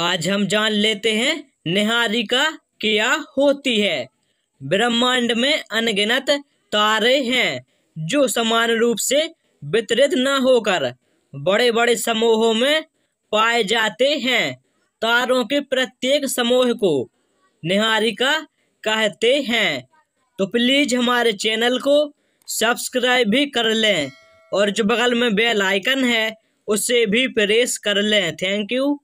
आज हम जान लेते हैं निहारिका क्या होती है ब्रह्मांड में अनगिनत तारे हैं जो समान रूप से वितरित न होकर बड़े बड़े समूहों में पाए जाते हैं तारों के प्रत्येक समूह को निहारिका कहते हैं तो प्लीज़ हमारे चैनल को सब्सक्राइब भी कर लें और जो बगल में बेल आइकन है उसे भी प्रेस कर लें थैंक यू